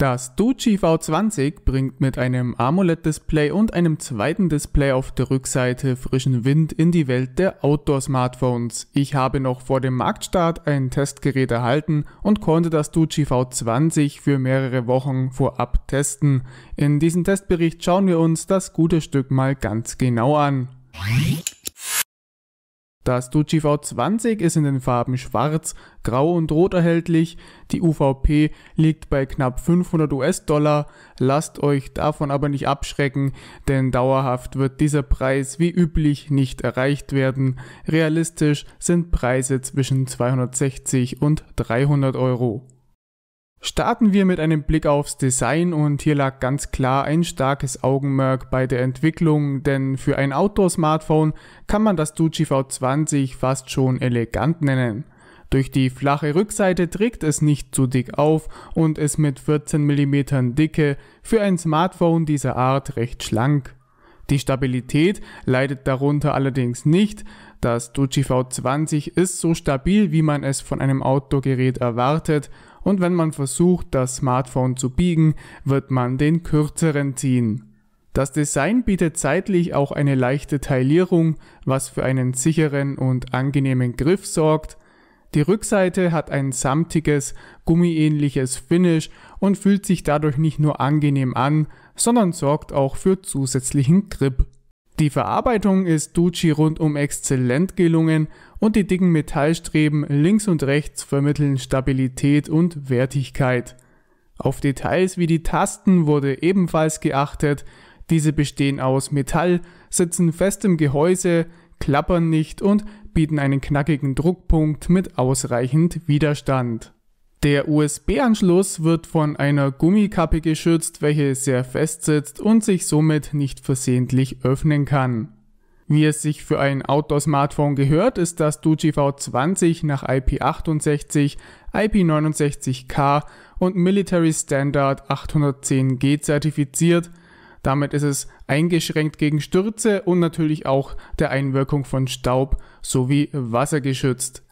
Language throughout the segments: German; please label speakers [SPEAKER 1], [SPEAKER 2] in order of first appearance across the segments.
[SPEAKER 1] Das Ducci V20 bringt mit einem AMOLED-Display und einem zweiten Display auf der Rückseite frischen Wind in die Welt der Outdoor-Smartphones. Ich habe noch vor dem Marktstart ein Testgerät erhalten und konnte das Ducci V20 für mehrere Wochen vorab testen. In diesem Testbericht schauen wir uns das gute Stück mal ganz genau an. Das Ducci V20 ist in den Farben schwarz, grau und rot erhältlich. Die UVP liegt bei knapp 500 US-Dollar. Lasst euch davon aber nicht abschrecken, denn dauerhaft wird dieser Preis wie üblich nicht erreicht werden. Realistisch sind Preise zwischen 260 und 300 Euro. Starten wir mit einem Blick aufs Design und hier lag ganz klar ein starkes Augenmerk bei der Entwicklung, denn für ein Outdoor-Smartphone kann man das Ducci V20 fast schon elegant nennen. Durch die flache Rückseite trägt es nicht zu dick auf und ist mit 14 mm Dicke für ein Smartphone dieser Art recht schlank. Die Stabilität leidet darunter allerdings nicht. Das Ducci V20 ist so stabil, wie man es von einem Outdoor-Gerät erwartet und wenn man versucht, das Smartphone zu biegen, wird man den kürzeren ziehen. Das Design bietet zeitlich auch eine leichte Teilierung, was für einen sicheren und angenehmen Griff sorgt. Die Rückseite hat ein samtiges, gummiähnliches Finish und fühlt sich dadurch nicht nur angenehm an, sondern sorgt auch für zusätzlichen Grip. Die Verarbeitung ist Ducci rundum exzellent gelungen und die dicken Metallstreben links und rechts vermitteln Stabilität und Wertigkeit. Auf Details wie die Tasten wurde ebenfalls geachtet. Diese bestehen aus Metall, sitzen fest im Gehäuse, klappern nicht und bieten einen knackigen Druckpunkt mit ausreichend Widerstand. Der USB-Anschluss wird von einer Gummikappe geschützt, welche sehr fest sitzt und sich somit nicht versehentlich öffnen kann. Wie es sich für ein Outdoor-Smartphone gehört, ist das Duji V20 nach IP68, IP69K und Military Standard 810G zertifiziert. Damit ist es eingeschränkt gegen Stürze und natürlich auch der Einwirkung von Staub sowie Wasser geschützt.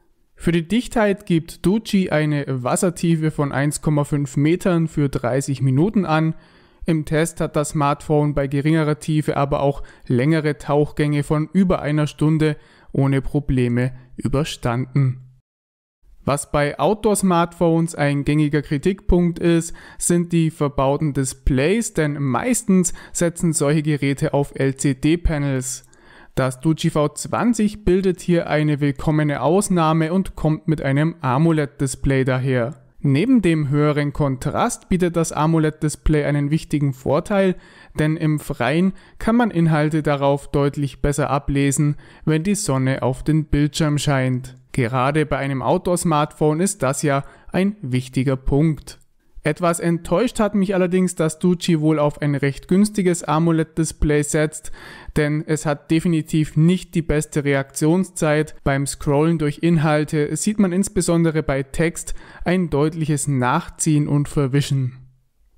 [SPEAKER 1] Für die Dichtheit gibt Ducci eine Wassertiefe von 1,5 Metern für 30 Minuten an. Im Test hat das Smartphone bei geringerer Tiefe aber auch längere Tauchgänge von über einer Stunde ohne Probleme überstanden. Was bei Outdoor-Smartphones ein gängiger Kritikpunkt ist, sind die verbauten Displays, denn meistens setzen solche Geräte auf LCD-Panels. Das v 20 bildet hier eine willkommene Ausnahme und kommt mit einem AMOLED-Display daher. Neben dem höheren Kontrast bietet das AMOLED-Display einen wichtigen Vorteil, denn im Freien kann man Inhalte darauf deutlich besser ablesen, wenn die Sonne auf den Bildschirm scheint. Gerade bei einem Outdoor-Smartphone ist das ja ein wichtiger Punkt. Etwas enttäuscht hat mich allerdings, dass Ducci wohl auf ein recht günstiges AMOLED-Display setzt, denn es hat definitiv nicht die beste Reaktionszeit. Beim Scrollen durch Inhalte sieht man insbesondere bei Text ein deutliches Nachziehen und Verwischen.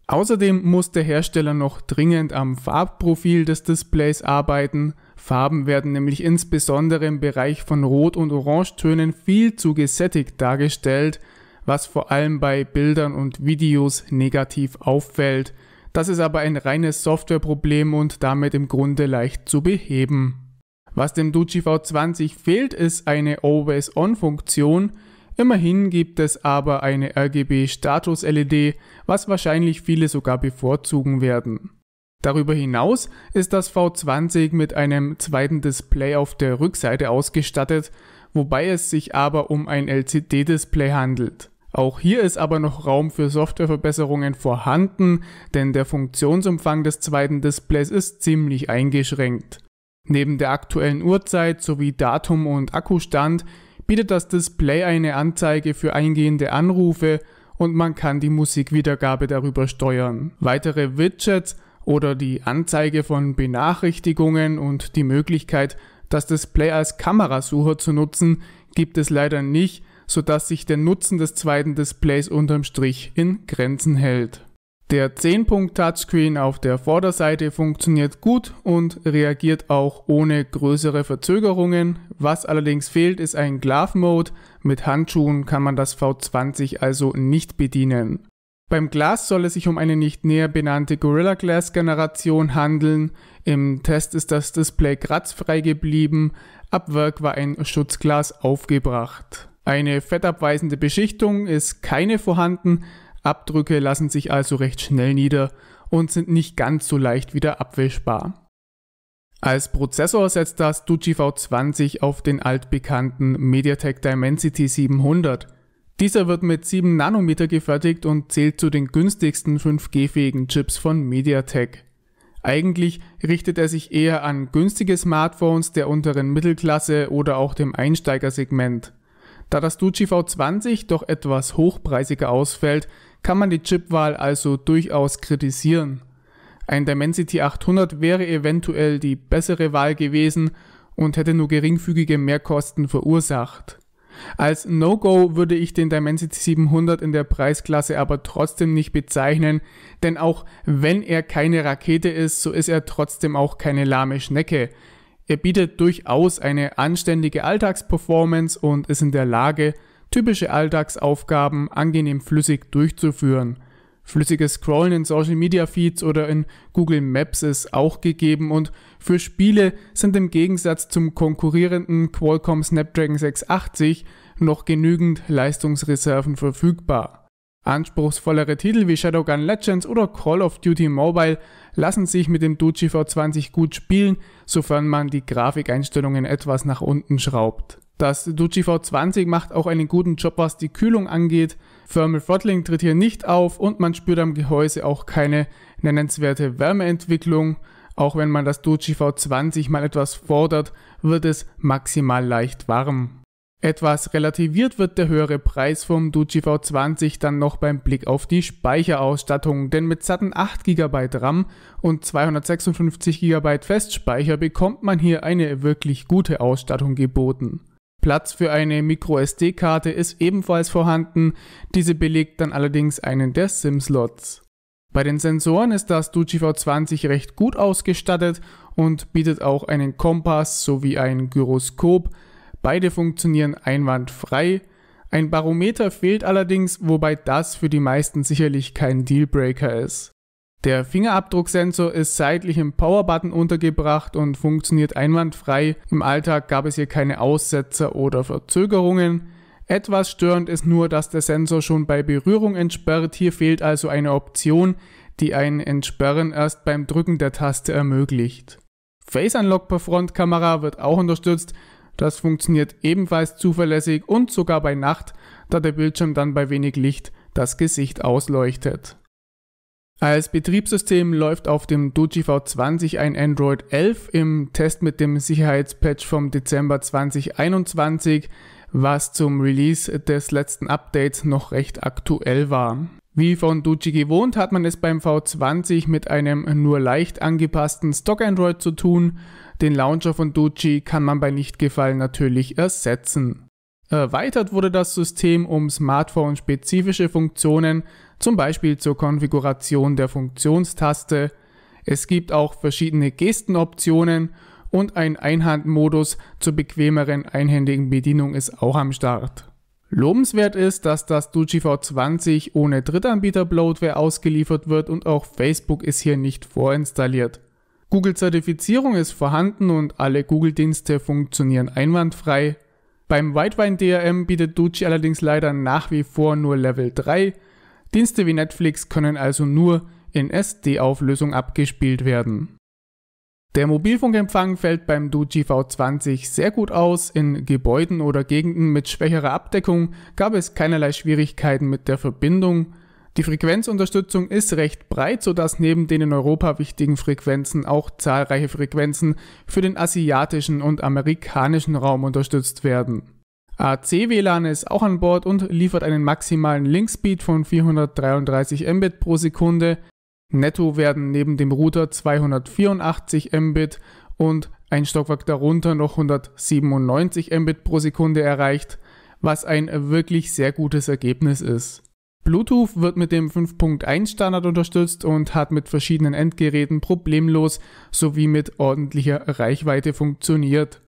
[SPEAKER 1] Außerdem muss der Hersteller noch dringend am Farbprofil des Displays arbeiten. Farben werden nämlich insbesondere im Bereich von Rot- und Orangetönen viel zu gesättigt dargestellt, was vor allem bei Bildern und Videos negativ auffällt. Das ist aber ein reines Softwareproblem und damit im Grunde leicht zu beheben. Was dem Ducci V20 fehlt, ist eine Always-On-Funktion. Immerhin gibt es aber eine RGB-Status-LED, was wahrscheinlich viele sogar bevorzugen werden. Darüber hinaus ist das V20 mit einem zweiten Display auf der Rückseite ausgestattet, wobei es sich aber um ein LCD-Display handelt. Auch hier ist aber noch Raum für Softwareverbesserungen vorhanden, denn der Funktionsumfang des zweiten Displays ist ziemlich eingeschränkt. Neben der aktuellen Uhrzeit sowie Datum und Akkustand bietet das Display eine Anzeige für eingehende Anrufe und man kann die Musikwiedergabe darüber steuern. Weitere Widgets oder die Anzeige von Benachrichtigungen und die Möglichkeit, das Display als Kamerasucher zu nutzen, gibt es leider nicht, sodass sich der Nutzen des zweiten Displays unterm Strich in Grenzen hält. Der 10-Punkt-Touchscreen auf der Vorderseite funktioniert gut und reagiert auch ohne größere Verzögerungen. Was allerdings fehlt, ist ein Glove-Mode. Mit Handschuhen kann man das V20 also nicht bedienen. Beim Glas soll es sich um eine nicht näher benannte Gorilla Glass Generation handeln. Im Test ist das Display kratzfrei geblieben. Ab Werk war ein Schutzglas aufgebracht. Eine fettabweisende Beschichtung ist keine vorhanden, Abdrücke lassen sich also recht schnell nieder und sind nicht ganz so leicht wieder abwischbar. Als Prozessor setzt das Duci V20 auf den altbekannten MediaTek Dimensity 700. Dieser wird mit 7 Nanometer gefertigt und zählt zu den günstigsten 5G-fähigen Chips von MediaTek. Eigentlich richtet er sich eher an günstige Smartphones der unteren Mittelklasse oder auch dem Einsteigersegment. Da das Ducci V20 doch etwas hochpreisiger ausfällt, kann man die Chipwahl also durchaus kritisieren. Ein Dimensity 800 wäre eventuell die bessere Wahl gewesen und hätte nur geringfügige Mehrkosten verursacht. Als No-Go würde ich den Dimensity 700 in der Preisklasse aber trotzdem nicht bezeichnen, denn auch wenn er keine Rakete ist, so ist er trotzdem auch keine lahme Schnecke. Er bietet durchaus eine anständige Alltagsperformance und ist in der Lage, typische Alltagsaufgaben angenehm flüssig durchzuführen. Flüssiges Scrollen in Social Media Feeds oder in Google Maps ist auch gegeben und für Spiele sind im Gegensatz zum konkurrierenden Qualcomm Snapdragon 680 noch genügend Leistungsreserven verfügbar. Anspruchsvollere Titel wie Shadowgun Legends oder Call of Duty Mobile lassen sich mit dem Ducci V20 gut spielen, sofern man die Grafikeinstellungen etwas nach unten schraubt. Das Ducci V20 macht auch einen guten Job, was die Kühlung angeht. Thermal Throttling tritt hier nicht auf und man spürt am Gehäuse auch keine nennenswerte Wärmeentwicklung. Auch wenn man das Ducci V20 mal etwas fordert, wird es maximal leicht warm. Etwas relativiert wird der höhere Preis vom Duci V20 dann noch beim Blick auf die Speicherausstattung, denn mit satten 8 GB RAM und 256 GB Festspeicher bekommt man hier eine wirklich gute Ausstattung geboten. Platz für eine MicroSD-Karte ist ebenfalls vorhanden, diese belegt dann allerdings einen der SIM-Slots. Bei den Sensoren ist das Duci V20 recht gut ausgestattet und bietet auch einen Kompass sowie ein Gyroskop, Beide funktionieren einwandfrei. Ein Barometer fehlt allerdings, wobei das für die meisten sicherlich kein Dealbreaker ist. Der Fingerabdrucksensor ist seitlich im Powerbutton untergebracht und funktioniert einwandfrei. Im Alltag gab es hier keine Aussetzer oder Verzögerungen. Etwas störend ist nur, dass der Sensor schon bei Berührung entsperrt. Hier fehlt also eine Option, die ein Entsperren erst beim Drücken der Taste ermöglicht. Face Unlock per Frontkamera wird auch unterstützt, das funktioniert ebenfalls zuverlässig und sogar bei Nacht, da der Bildschirm dann bei wenig Licht das Gesicht ausleuchtet. Als Betriebssystem läuft auf dem Doji V20 ein Android 11 im Test mit dem Sicherheitspatch vom Dezember 2021, was zum Release des letzten Updates noch recht aktuell war. Wie von Ducci gewohnt hat man es beim V20 mit einem nur leicht angepassten Stock Android zu tun. Den Launcher von Ducci kann man bei Nichtgefallen natürlich ersetzen. Erweitert wurde das System um Smartphone-spezifische Funktionen, zum Beispiel zur Konfiguration der Funktionstaste. Es gibt auch verschiedene Gestenoptionen und ein Einhandmodus zur bequemeren einhändigen Bedienung ist auch am Start. Lobenswert ist, dass das DuGV20 ohne Drittanbieter-Bloatware ausgeliefert wird und auch Facebook ist hier nicht vorinstalliert. Google-Zertifizierung ist vorhanden und alle Google-Dienste funktionieren einwandfrei. Beim Whitewine drm bietet Duci allerdings leider nach wie vor nur Level 3. Dienste wie Netflix können also nur in SD-Auflösung abgespielt werden. Der Mobilfunkempfang fällt beim Duji 20 sehr gut aus. In Gebäuden oder Gegenden mit schwächerer Abdeckung gab es keinerlei Schwierigkeiten mit der Verbindung. Die Frequenzunterstützung ist recht breit, sodass neben den in Europa wichtigen Frequenzen auch zahlreiche Frequenzen für den asiatischen und amerikanischen Raum unterstützt werden. AC-WLAN ist auch an Bord und liefert einen maximalen Linkspeed von 433 Mbit pro Sekunde Netto werden neben dem Router 284 Mbit und ein Stockwerk darunter noch 197 Mbit pro Sekunde erreicht, was ein wirklich sehr gutes Ergebnis ist. Bluetooth wird mit dem 5.1 Standard unterstützt und hat mit verschiedenen Endgeräten problemlos sowie mit ordentlicher Reichweite funktioniert.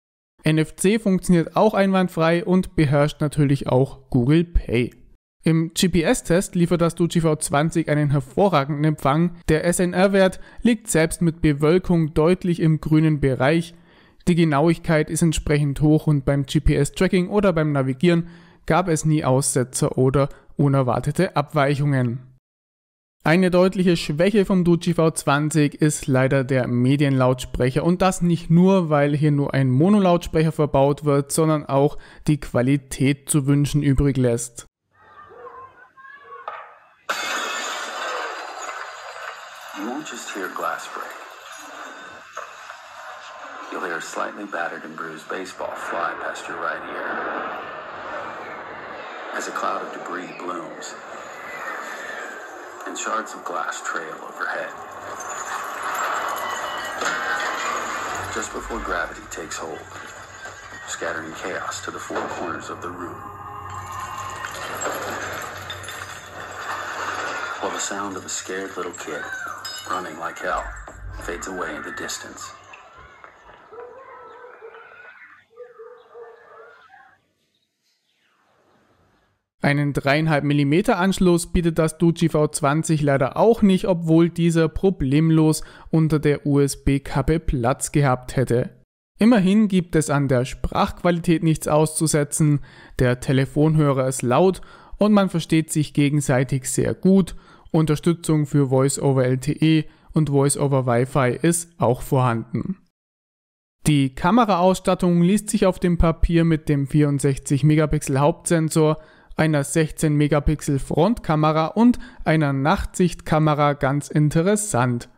[SPEAKER 1] NFC funktioniert auch einwandfrei und beherrscht natürlich auch Google Pay. Im GPS-Test liefert das DoGV20 einen hervorragenden Empfang. Der SNR-Wert liegt selbst mit Bewölkung deutlich im grünen Bereich. Die Genauigkeit ist entsprechend hoch und beim GPS-Tracking oder beim Navigieren gab es nie Aussetzer oder unerwartete Abweichungen. Eine deutliche Schwäche vom DoGV20 ist leider der Medienlautsprecher und das nicht nur, weil hier nur ein Monolautsprecher verbaut wird, sondern auch die Qualität zu wünschen übrig lässt. you just hear glass break. You'll hear a slightly battered and bruised baseball fly past your right ear. As a cloud of debris blooms, and shards of glass trail overhead. Just before gravity takes hold, scattering chaos to the four corners of the room. While the sound of a scared little kid running like hell, fades away in the distance. Einen 3,5 mm Anschluss bietet das Duci V20 leider auch nicht, obwohl dieser problemlos unter der USB-Kappe Platz gehabt hätte. Immerhin gibt es an der Sprachqualität nichts auszusetzen, der Telefonhörer ist laut und man versteht sich gegenseitig sehr gut Unterstützung für VoiceOver LTE und VoiceOver Wi-Fi ist auch vorhanden. Die Kameraausstattung liest sich auf dem Papier mit dem 64 Megapixel Hauptsensor, einer 16 Megapixel Frontkamera und einer Nachtsichtkamera ganz interessant.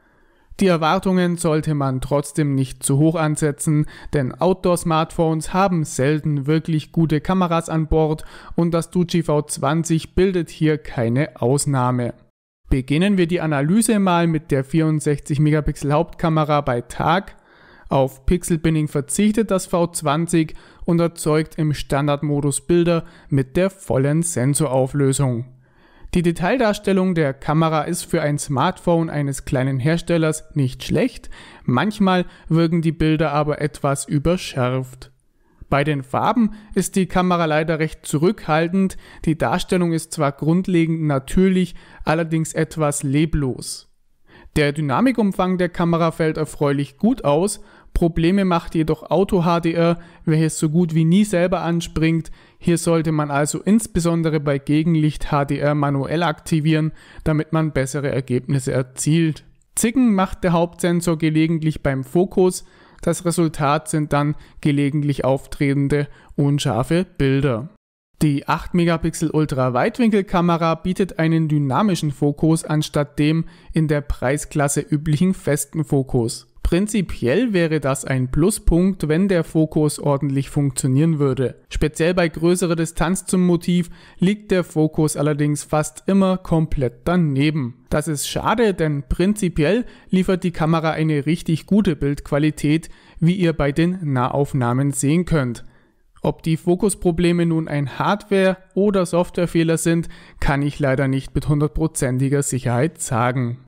[SPEAKER 1] Die Erwartungen sollte man trotzdem nicht zu hoch ansetzen, denn Outdoor-Smartphones haben selten wirklich gute Kameras an Bord und das Tucci V20 bildet hier keine Ausnahme. Beginnen wir die Analyse mal mit der 64 Megapixel Hauptkamera bei Tag. Auf Pixelbinding verzichtet das V20 und erzeugt im Standardmodus Bilder mit der vollen Sensorauflösung. Die Detaildarstellung der Kamera ist für ein Smartphone eines kleinen Herstellers nicht schlecht, manchmal wirken die Bilder aber etwas überschärft. Bei den Farben ist die Kamera leider recht zurückhaltend, die Darstellung ist zwar grundlegend natürlich, allerdings etwas leblos. Der Dynamikumfang der Kamera fällt erfreulich gut aus, Probleme macht jedoch Auto HDR, welches so gut wie nie selber anspringt. Hier sollte man also insbesondere bei Gegenlicht HDR manuell aktivieren, damit man bessere Ergebnisse erzielt. Zicken macht der Hauptsensor gelegentlich beim Fokus, das Resultat sind dann gelegentlich auftretende unscharfe Bilder. Die 8 Megapixel Ultra Weitwinkelkamera bietet einen dynamischen Fokus anstatt dem in der Preisklasse üblichen festen Fokus. Prinzipiell wäre das ein Pluspunkt, wenn der Fokus ordentlich funktionieren würde. Speziell bei größerer Distanz zum Motiv liegt der Fokus allerdings fast immer komplett daneben. Das ist schade, denn prinzipiell liefert die Kamera eine richtig gute Bildqualität, wie ihr bei den Nahaufnahmen sehen könnt. Ob die Fokusprobleme nun ein Hardware- oder Softwarefehler sind, kann ich leider nicht mit hundertprozentiger Sicherheit sagen.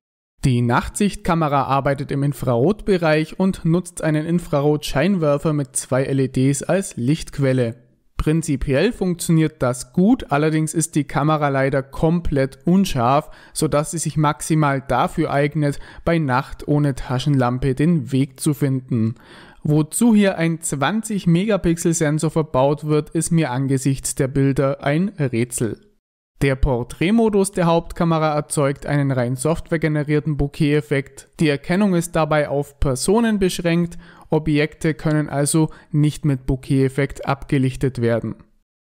[SPEAKER 1] Die Nachtsichtkamera arbeitet im Infrarotbereich und nutzt einen Infrarotscheinwerfer mit zwei LEDs als Lichtquelle. Prinzipiell funktioniert das gut, allerdings ist die Kamera leider komplett unscharf, sodass sie sich maximal dafür eignet, bei Nacht ohne Taschenlampe den Weg zu finden. Wozu hier ein 20 Megapixel Sensor verbaut wird, ist mir angesichts der Bilder ein Rätsel. Der Porträtmodus der Hauptkamera erzeugt einen rein softwaregenerierten bouquet effekt Die Erkennung ist dabei auf Personen beschränkt, Objekte können also nicht mit bouquet effekt abgelichtet werden.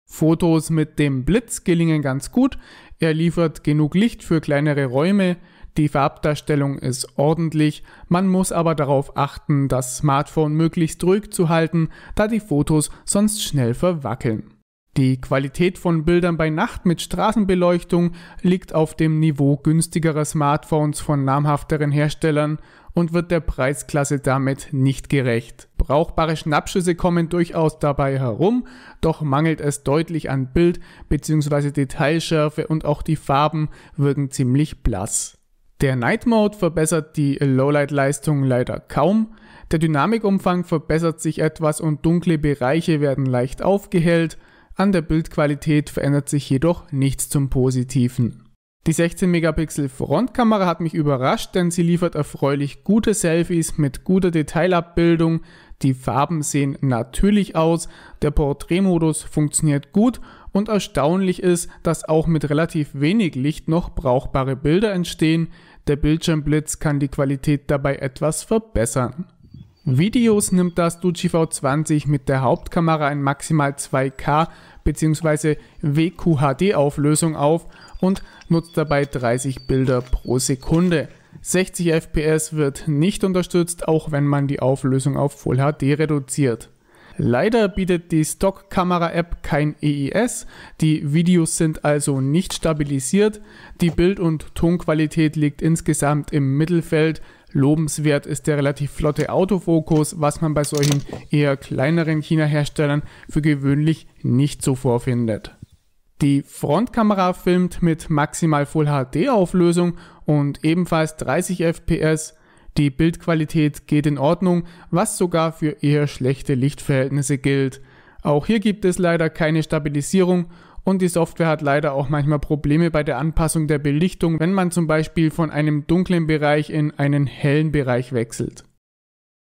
[SPEAKER 1] Fotos mit dem Blitz gelingen ganz gut, er liefert genug Licht für kleinere Räume, die Farbdarstellung ist ordentlich, man muss aber darauf achten, das Smartphone möglichst ruhig zu halten, da die Fotos sonst schnell verwackeln. Die Qualität von Bildern bei Nacht mit Straßenbeleuchtung liegt auf dem Niveau günstigerer Smartphones von namhafteren Herstellern und wird der Preisklasse damit nicht gerecht. Brauchbare Schnappschüsse kommen durchaus dabei herum, doch mangelt es deutlich an Bild bzw. Detailschärfe und auch die Farben wirken ziemlich blass. Der Night Mode verbessert die Lowlight-Leistung leider kaum. Der Dynamikumfang verbessert sich etwas und dunkle Bereiche werden leicht aufgehellt. An der Bildqualität verändert sich jedoch nichts zum Positiven. Die 16 Megapixel Frontkamera hat mich überrascht, denn sie liefert erfreulich gute Selfies mit guter Detailabbildung, die Farben sehen natürlich aus, der Porträtmodus funktioniert gut und erstaunlich ist, dass auch mit relativ wenig Licht noch brauchbare Bilder entstehen, der Bildschirmblitz kann die Qualität dabei etwas verbessern. Videos nimmt das Duchi V20 mit der Hauptkamera in maximal 2K bzw. WQHD-Auflösung auf und nutzt dabei 30 Bilder pro Sekunde. 60 FPS wird nicht unterstützt, auch wenn man die Auflösung auf Full HD reduziert. Leider bietet die Stock-Kamera-App kein EIS, die Videos sind also nicht stabilisiert, die Bild- und Tonqualität liegt insgesamt im Mittelfeld, Lobenswert ist der relativ flotte Autofokus, was man bei solchen eher kleineren China-Herstellern für gewöhnlich nicht so vorfindet. Die Frontkamera filmt mit maximal Full HD Auflösung und ebenfalls 30 FPS. Die Bildqualität geht in Ordnung, was sogar für eher schlechte Lichtverhältnisse gilt. Auch hier gibt es leider keine Stabilisierung und die Software hat leider auch manchmal Probleme bei der Anpassung der Belichtung, wenn man zum Beispiel von einem dunklen Bereich in einen hellen Bereich wechselt.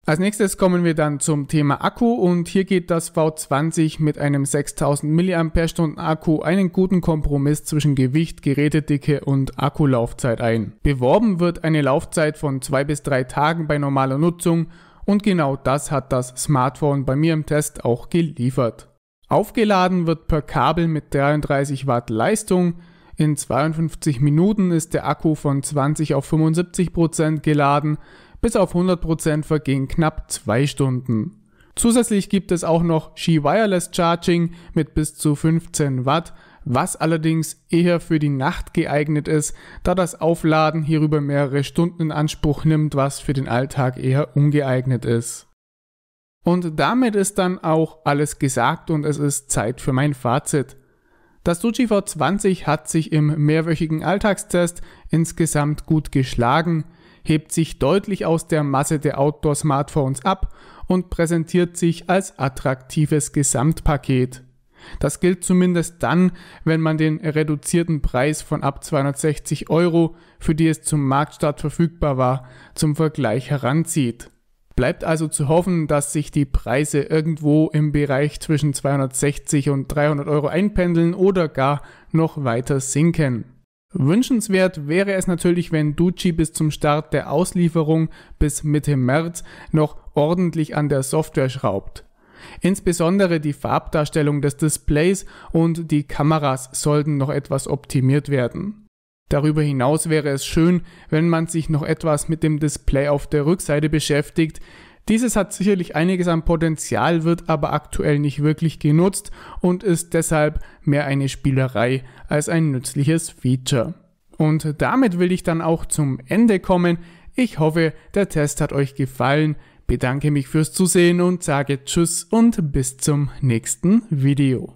[SPEAKER 1] Als nächstes kommen wir dann zum Thema Akku und hier geht das V20 mit einem 6000 mAh Akku einen guten Kompromiss zwischen Gewicht, Gerätedicke und Akkulaufzeit ein. Beworben wird eine Laufzeit von zwei bis drei Tagen bei normaler Nutzung und genau das hat das Smartphone bei mir im Test auch geliefert. Aufgeladen wird per Kabel mit 33 Watt Leistung. In 52 Minuten ist der Akku von 20 auf 75 Prozent geladen. Bis auf 100 Prozent vergehen knapp zwei Stunden. Zusätzlich gibt es auch noch Ski Wireless Charging mit bis zu 15 Watt, was allerdings eher für die Nacht geeignet ist, da das Aufladen hierüber mehrere Stunden in Anspruch nimmt, was für den Alltag eher ungeeignet ist. Und damit ist dann auch alles gesagt und es ist Zeit für mein Fazit. Das Suji V20 hat sich im mehrwöchigen Alltagstest insgesamt gut geschlagen, hebt sich deutlich aus der Masse der Outdoor-Smartphones ab und präsentiert sich als attraktives Gesamtpaket. Das gilt zumindest dann, wenn man den reduzierten Preis von ab 260 Euro, für die es zum Marktstart verfügbar war, zum Vergleich heranzieht. Bleibt also zu hoffen, dass sich die Preise irgendwo im Bereich zwischen 260 und 300 Euro einpendeln oder gar noch weiter sinken. Wünschenswert wäre es natürlich, wenn Ducci bis zum Start der Auslieferung bis Mitte März noch ordentlich an der Software schraubt. Insbesondere die Farbdarstellung des Displays und die Kameras sollten noch etwas optimiert werden. Darüber hinaus wäre es schön, wenn man sich noch etwas mit dem Display auf der Rückseite beschäftigt. Dieses hat sicherlich einiges an Potenzial, wird aber aktuell nicht wirklich genutzt und ist deshalb mehr eine Spielerei als ein nützliches Feature. Und damit will ich dann auch zum Ende kommen. Ich hoffe, der Test hat euch gefallen. Bedanke mich fürs Zusehen und sage Tschüss und bis zum nächsten Video.